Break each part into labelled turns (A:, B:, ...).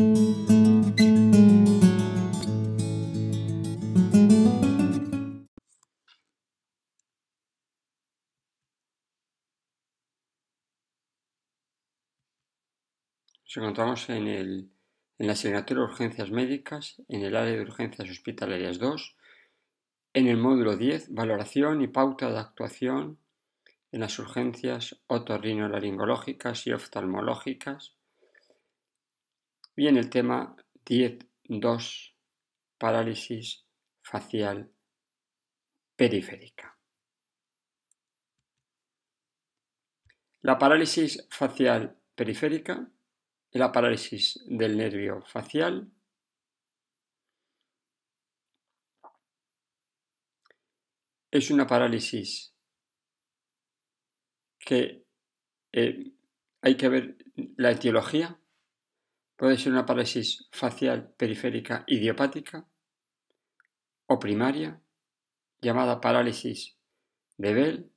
A: Nos encontramos en, la asignatura de Urgencias Médicas, en el área de Urgencias Hospitalarias 2, en el módulo 10, Valoración y Pauta de Actuación en las urgencias otorrinolaringológicas y oftalmológicas, Bien, en el tema 10.2, parálisis facial periférica. La parálisis facial periférica la parálisis del nervio facial es una parálisis que eh, hay que ver la etiología Puede ser una parálisis facial periférica idiopática o primaria, llamada parálisis de Bell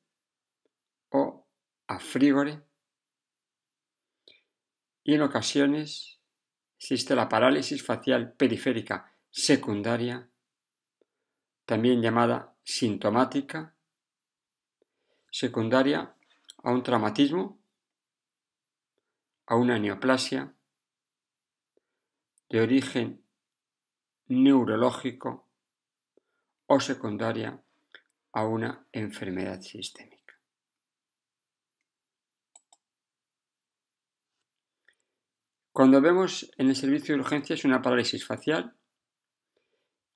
A: o afrígore. Y en ocasiones existe la parálisis facial periférica secundaria, también llamada sintomática, secundaria a un traumatismo, a una neoplasia, de origen neurológico o secundaria a una enfermedad sistémica. Cuando vemos en el servicio de urgencias una parálisis facial,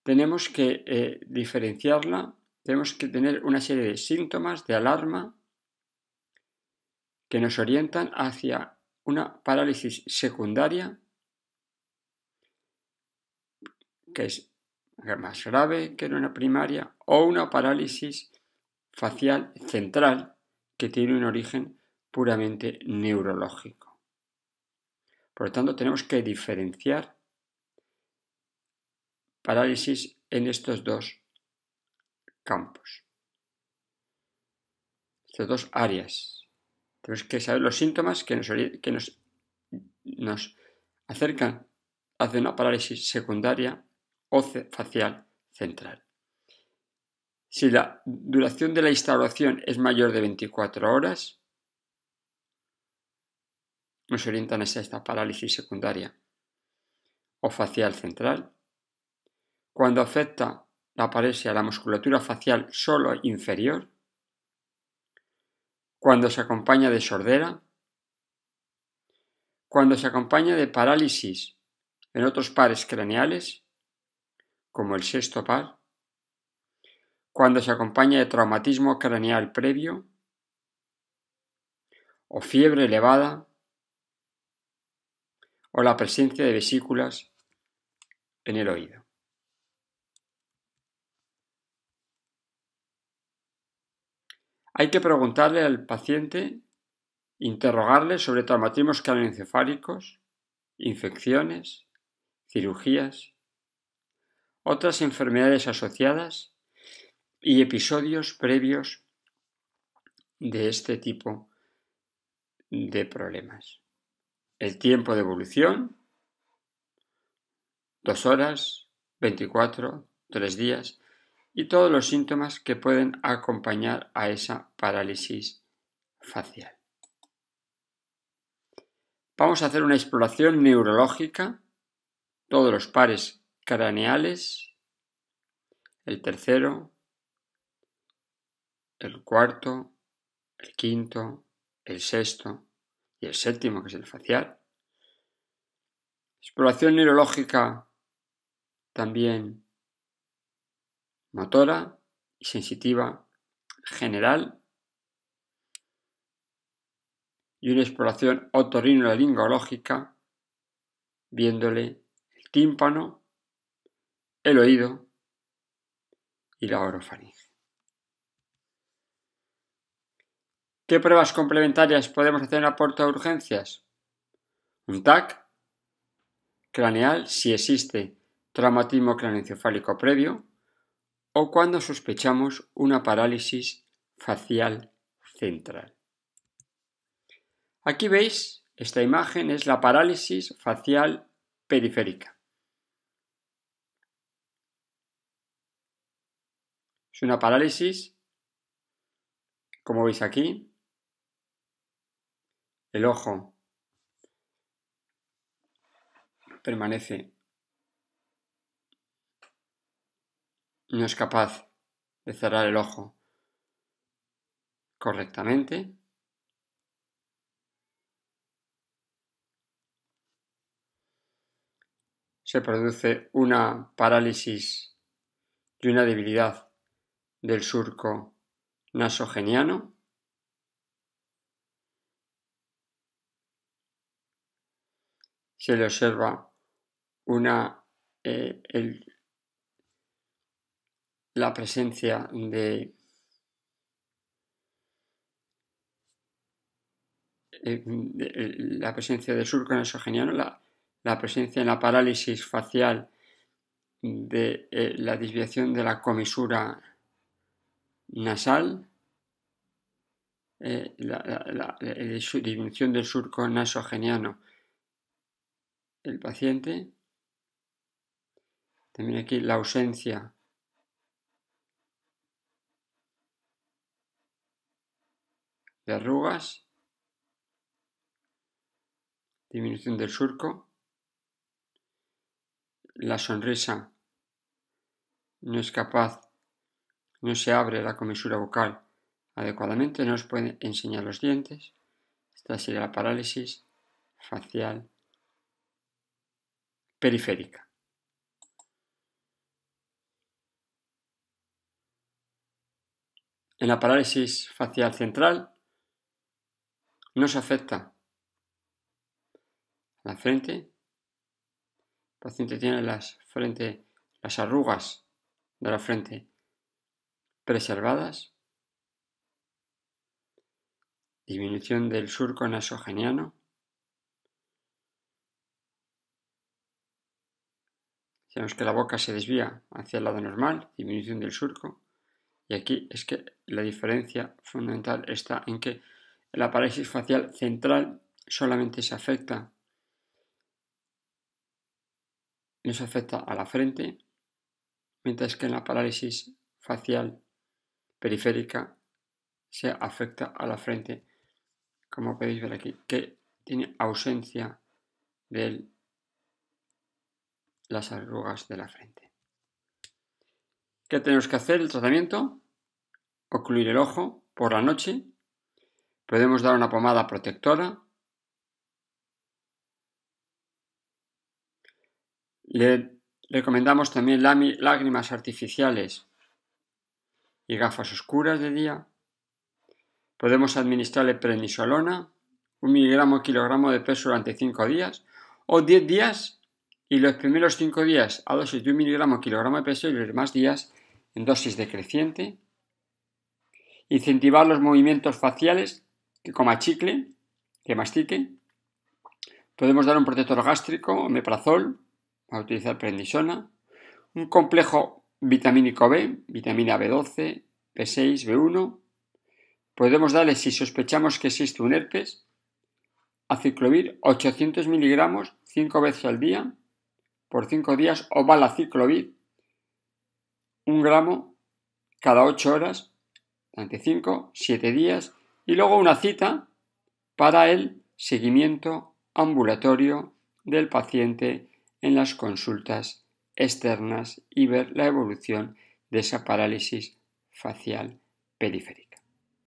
A: tenemos que eh, diferenciarla, tenemos que tener una serie de síntomas de alarma que nos orientan hacia una parálisis secundaria que es más grave que en una primaria, o una parálisis facial central que tiene un origen puramente neurológico. Por lo tanto, tenemos que diferenciar parálisis en estos dos campos, estas dos áreas. Tenemos que saber los síntomas que nos, que nos, nos acercan hacia una parálisis secundaria o facial central. Si la duración de la instauración es mayor de 24 horas, nos orientan hacia esta parálisis secundaria o facial central. Cuando afecta la paresia a la musculatura facial solo inferior, cuando se acompaña de sordera, cuando se acompaña de parálisis en otros pares craneales como el sexto par, cuando se acompaña de traumatismo craneal previo o fiebre elevada o la presencia de vesículas en el oído. Hay que preguntarle al paciente, interrogarle sobre traumatismos craneoencefálicos, infecciones, cirugías, otras enfermedades asociadas y episodios previos de este tipo de problemas. El tiempo de evolución, dos horas, 24, tres días, y todos los síntomas que pueden acompañar a esa parálisis facial. Vamos a hacer una exploración neurológica. Todos los pares craneales, el tercero, el cuarto, el quinto, el sexto y el séptimo, que es el facial. Exploración neurológica también motora y sensitiva general. Y una exploración otorrinolaringológica viéndole el tímpano, el oído y la orofaringe. ¿Qué pruebas complementarias podemos hacer en la puerta de urgencias? Un TAC craneal si existe traumatismo craneoencefálico previo o cuando sospechamos una parálisis facial central. Aquí veis, esta imagen es la parálisis facial periférica. Es una parálisis, como veis aquí, el ojo permanece, no es capaz de cerrar el ojo correctamente. Se produce una parálisis y una debilidad del surco nasogeniano? Se le observa una, eh, la presencia eh, de la presencia del surco nasogeniano, la, presencia en la parálisis facial de eh, la desviación de la comisura nasal, eh, la, disminución del surco nasogeniano. El paciente, también aquí la ausencia de arrugas, disminución del surco, la sonrisa no es capaz no se abre la comisura bucal adecuadamente, no se pueden enseñar los dientes. Esta sería la parálisis facial periférica. En la parálisis facial central no se afecta la frente. El paciente tiene las, frente, las arrugas de la frente preservadas, disminución del surco nasogeniano, Vemos que la boca se desvía hacia el lado normal, disminución del surco. Y aquí es que la diferencia fundamental está en que la parálisis facial central solamente se afecta, no se afecta a la frente, mientras que en la parálisis facial periférica se afecta a la frente, como podéis ver aquí, que tiene ausencia de las arrugas de la frente. ¿Qué tenemos que hacer? El tratamiento, ocluir el ojo por la noche, podemos dar una pomada protectora, le recomendamos también lágrimas artificiales y gafas oscuras de día. Podemos administrarle prednisolona, un miligramo kilogramo de peso durante cinco días o 10 días y los primeros cinco días a dosis de un miligramo kilogramo de peso y los demás días en dosis decreciente. Incentivar los movimientos faciales, que coma chicle, que mastique. Podemos dar un protector gástrico, omeprazol, a utilizar prednisona. Un complejo vitamínico B, vitamina B12, B6, B1. Podemos darle, si sospechamos que existe un herpes, aciclovir 800 miligramos 5 veces al día por 5 días o valaciclovir un gramo cada 8 horas durante 5, 7 días y luego una cita para el seguimiento ambulatorio del paciente en las consultas externas y ver la evolución de esa parálisis facial periférica.